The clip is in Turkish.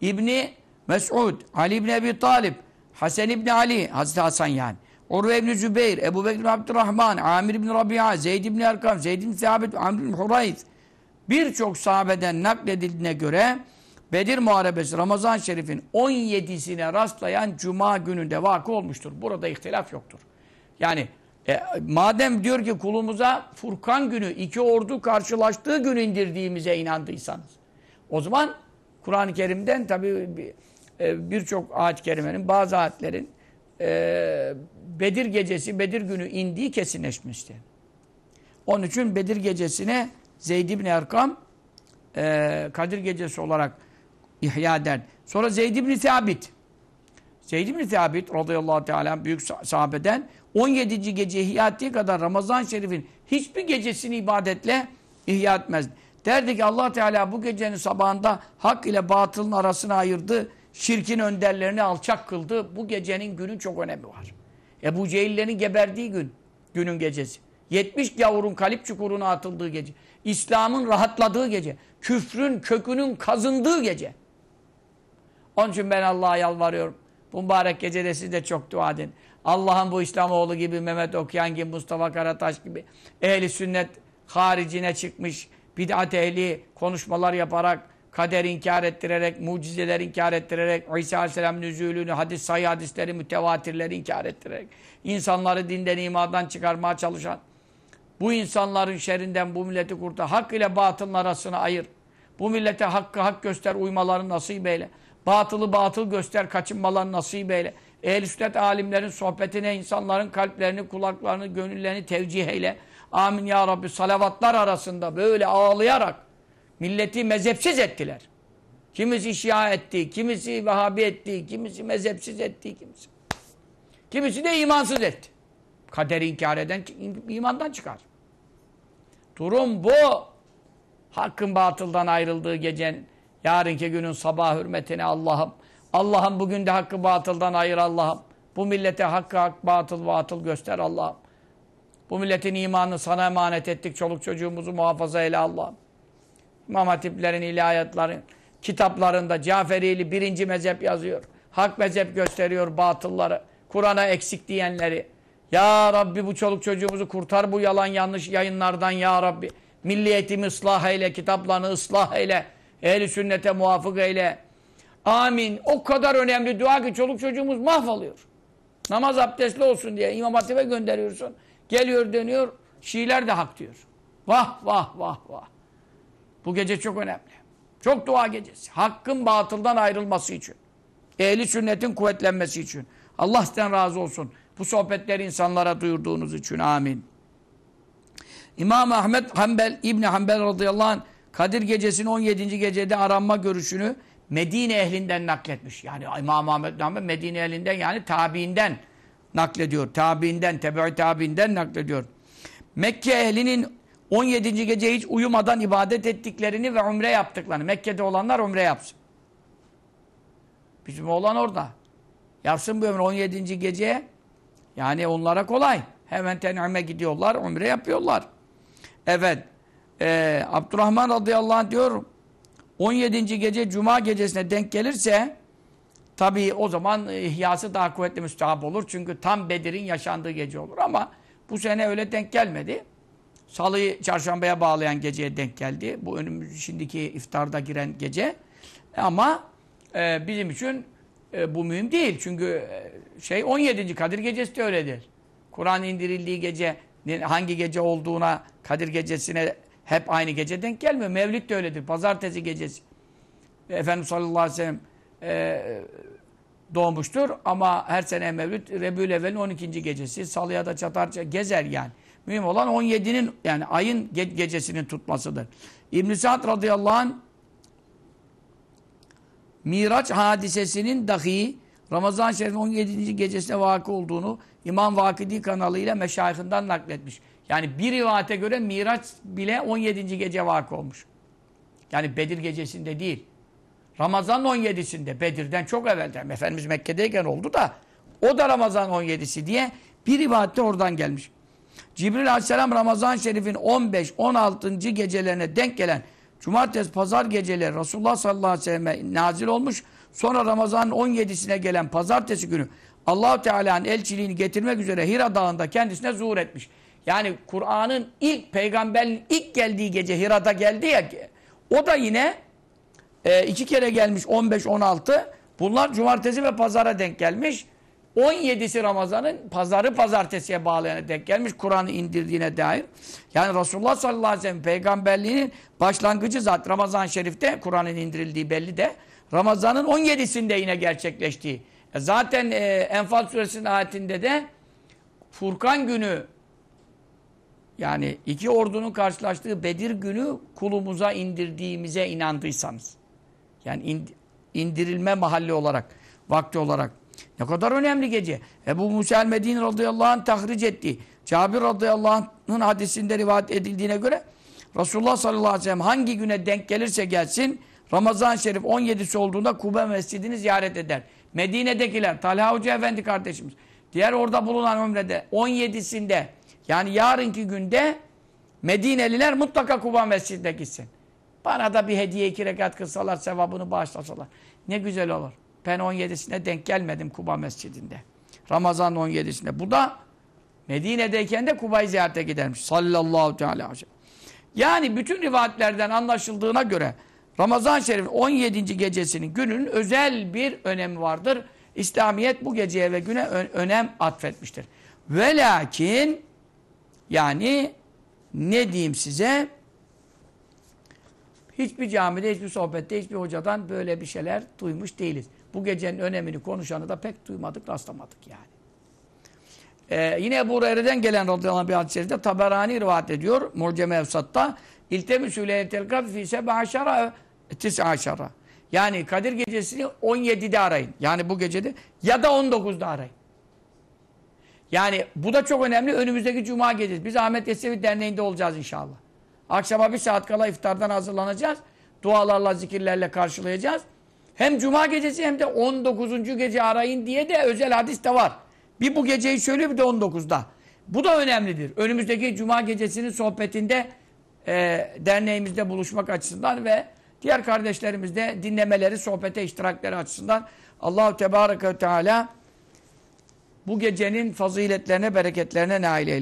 İbni Mes'ud, Ali İbni Ebi Talip, Hasan İbni Ali, Hazreti Hasan yani. Urve İbni Zübeyir, Ebu Bekir Abdurrahman, Amir İbni Rabia, Zeyd İbni Erkam, Zeyd İbni Sehabet, Amr İbni Hurayz. Birçok sahabeden nakledildiğine göre Bedir Muharebesi Ramazan Şerif'in 17'sine rastlayan Cuma gününde vakı olmuştur. Burada ihtilaf yoktur. Yani e, madem diyor ki kulumuza Furkan günü iki ordu karşılaştığı gün indirdiğimize inandıysanız o zaman Kur'an-ı Kerim'den tabii e, birçok ayet-i kerimenin, bazı ayetlerin e, Bedir gecesi, Bedir günü indiği kesinleşmişti. Onun için Bedir gecesine Zeyd ibn Erkam e, Kadir gecesi olarak ihya eder. Sonra Zeyd ibn Sabit. Zeyd ibn Sabit radıyallahu teala büyük sahabeden 17. gece ihya ettiği kadar Ramazan Şerif'in hiçbir gecesini ibadetle ihya etmezdi. Derdi ki allah Teala bu gecenin sabahında hak ile batılın arasını ayırdı. Şirkin önderlerini alçak kıldı. Bu gecenin günü çok önemi var. Ebu Cehillerin geberdiği gün. Günün gecesi. 70 gavurun kalip çukuruna atıldığı gece. İslam'ın rahatladığı gece. Küfrün kökünün kazındığı gece. Onun için ben Allah'a yalvarıyorum. Bu mübarek gecede siz de çok dua edin. Allah'ın bu İslamoğlu gibi, Mehmet Okuyan gibi, Mustafa Karataş gibi ehli sünnet haricine çıkmış bid'at ehli konuşmalar yaparak, kader inkar ettirerek, mucizeler inkar ettirerek, İsa Aleyhisselam'ın üzülünü, hadis, sayı hadisleri, mütevatirleri inkar ettirerek, insanları dinden, imadan çıkarmaya çalışan, bu insanların şerinden bu milleti kurtar, hak ile batıl arasını ayır, bu millete hakkı hak göster, uymalarını nasip eyle, batılı batıl göster, kaçınmalarını nasip eyle, ehl-i sünnet alimlerin sohbetine insanların kalplerini, kulaklarını, gönüllerini tevcih eyle, amin ya Rabbi salavatlar arasında böyle ağlayarak milleti mezhepsiz ettiler. Kimisi Şia etti, kimisi Vehhabi etti, kimisi mezhepsiz etti, kimisi. Kimisi de imansız etti. Kaderi inkar eden imandan çıkar. Durum bu. Hakkın batıldan ayrıldığı gecen, yarınki günün sabah hürmetine Allah'ım. Allah'ım bugün de hakkı batıldan ayır Allah'ım. Bu millete hakkı hak, batıl batıl göster Allah'ım. Bu milletin imanını sana emanet ettik. Çoluk çocuğumuzu muhafaza eyle Allah. İmam hatiplerin, ilahiyatların kitaplarında Caferili birinci mezhep yazıyor. Hak mezhep gösteriyor batılları. Kur'an'a eksik diyenleri. Ya Rabbi bu çoluk çocuğumuzu kurtar bu yalan yanlış yayınlardan ya Rabbi. Milliyetimi ıslah eyle, kitaplarını ıslah eyle. Ehli sünnete muvafık eyle. Amin. O kadar önemli dua ki çoluk çocuğumuz mahvoluyor. Namaz abdestli olsun diye İmam Hatip'e gönderiyorsun. Geliyor dönüyor. Şiiler de hak diyor. Vah vah vah vah. Bu gece çok önemli. Çok dua gecesi. Hakkın batıldan ayrılması için. Ehli sünnetin kuvvetlenmesi için. Allah sizden razı olsun. Bu sohbetleri insanlara duyurduğunuz için. Amin. İmam Ahmet Hanbel İbni Hanbel radıyallahu anh Kadir gecesinin 17. gecede aranma görüşünü Medine ehlinden nakletmiş. Yani İmam Ahmet Muhammed Medine ehlinden yani tabiinden naklediyor. Tabiinden, tebe'i tabiinden naklediyor. Mekke ehlinin 17. gece hiç uyumadan ibadet ettiklerini ve umre yaptıklarını. Mekke'de olanlar umre yapsın. Bizim olan orada. Yapsın bu ömrü 17. gece. Yani onlara kolay. Hemen ten'ime gidiyorlar, umre yapıyorlar. Evet. Ee, Abdurrahman radıyallahu anh diyor 17. gece cuma gecesine denk gelirse tabii o zaman e, ihyası daha kuvvetli müstahap olur. Çünkü tam Bedir'in yaşandığı gece olur ama bu sene öyle denk gelmedi. Salıyı çarşambaya bağlayan geceye denk geldi. Bu önümüz şimdiki iftarda giren gece. Ama e, bizim için e, bu mühim değil. Çünkü e, şey 17. Kadir Gecesi de öyledir. Kur'an indirildiği gece hangi gece olduğuna Kadir Gecesi'ne hep aynı gece denk gelmiyor. Mevlid de öyledir. Pazartesi gecesi. Efendimiz sallallahu aleyhi ve sellem e, doğmuştur ama her sene Mevlid Rebül Evvel'in 12. gecesi. Salıya da çatar gezer yani. Mühim olan 17'nin yani ayın ge gecesinin tutmasıdır. İbn-i Sa'd radıyallahu anh Miraç hadisesinin dahi Ramazan Şerif'in 17. gecesine vakı olduğunu İmam Vakidi kanalıyla meşayihinden nakletmiş. Yani bir rivayete göre Miraç bile 17. gece vakı olmuş. Yani Bedir gecesinde değil. Ramazan 17'sinde Bedir'den çok evvelden. Efendimiz Mekke'deyken oldu da o da Ramazan 17'si diye bir rivayette oradan gelmiş. Cibril Aleyhisselam Ramazan Şerif'in 15-16. gecelerine denk gelen Cumartesi, pazar geceleri Resulullah sallallahu aleyhi ve selleme nazil olmuş. Sonra Ramazan'ın 17'sine gelen pazartesi günü allah Teala'nın elçiliğini getirmek üzere Hira Dağı'nda kendisine zuhur etmiş. Yani Kur'an'ın ilk peygamberin ilk geldiği gece Hira'da geldi ya o da yine e, iki kere gelmiş 15-16 bunlar cumartesi ve pazara denk gelmiş. 17'si Ramazan'ın pazarı pazartesiye bağlayana denk gelmiş. Kur'an'ı indirdiğine dair. Yani Resulullah sallallahu aleyhi ve sellem peygamberliğinin başlangıcı zat Ramazan-ı Şerif'te Kur'an'ın indirildiği belli de Ramazan'ın 17'sinde yine gerçekleştiği. E zaten e, Enfal suresinin ayetinde de Furkan günü yani iki ordunun karşılaştığı Bedir günü kulumuza indirdiğimize inandıysanız. Yani indirilme mahalli olarak, vakti olarak. Ne kadar önemli gece. Ebu Musa el-Medin radıyallahu anh tahric etti. Cabir radıyallahu anh'ın hadisinde rivayet edildiğine göre Resulullah sallallahu aleyhi ve sellem hangi güne denk gelirse gelsin Ramazan Şerif 17'si olduğunda Kube Mescidini ziyaret eder. Medine'dekiler, Talha Hoca Efendi kardeşimiz, diğer orada bulunan ömrede 17'sinde yani yarınki günde Medineliler mutlaka Kuba Mescid'e gitsin. Bana da bir hediye iki rekat kılsalar, sevabını bağışlasalar. Ne güzel olur. Ben 17'sine denk gelmedim Kuba Mescid'inde. Ramazan 17'sinde. Bu da Medine'deyken de Kuba'yı ziyarete gidermiş. Sallallahu teala aleyhi ve sellem. Yani bütün rivayetlerden anlaşıldığına göre Ramazan Şerif 17. gecesinin günün özel bir önemi vardır. İslamiyet bu geceye ve güne önem atfetmiştir. Ve lakin yani ne diyeyim size? Hiçbir camide, hiçbir sohbette, hiçbir hocadan böyle bir şeyler duymuş değiliz. Bu gecenin önemini konuşanı da pek duymadık, rastlamadık yani. Ee, yine Ebu Hureyre'den gelen radıyallahu bir hadis Taberani rivat ediyor. Murcem Efsat'ta İltemisü leyetel kafi sebe aşara tis aşara. Yani Kadir gecesini 17'de arayın. Yani bu gecede ya da 19'da arayın. Yani bu da çok önemli. Önümüzdeki cuma gecesi. Biz Ahmet Yesevi Derneği'nde olacağız inşallah. Akşama bir saat kala iftardan hazırlanacağız. Dualarla, zikirlerle karşılayacağız. Hem cuma gecesi hem de 19. gece arayın diye de özel hadis de var. Bir bu geceyi söylüyor bir de 19'da. Bu da önemlidir. Önümüzdeki cuma gecesinin sohbetinde e, derneğimizde buluşmak açısından ve diğer kardeşlerimizde dinlemeleri, sohbete, iştirakleri açısından Allahu Tebaraka Teala bu gecenin faziletlerine, bereketlerine nail eylesin.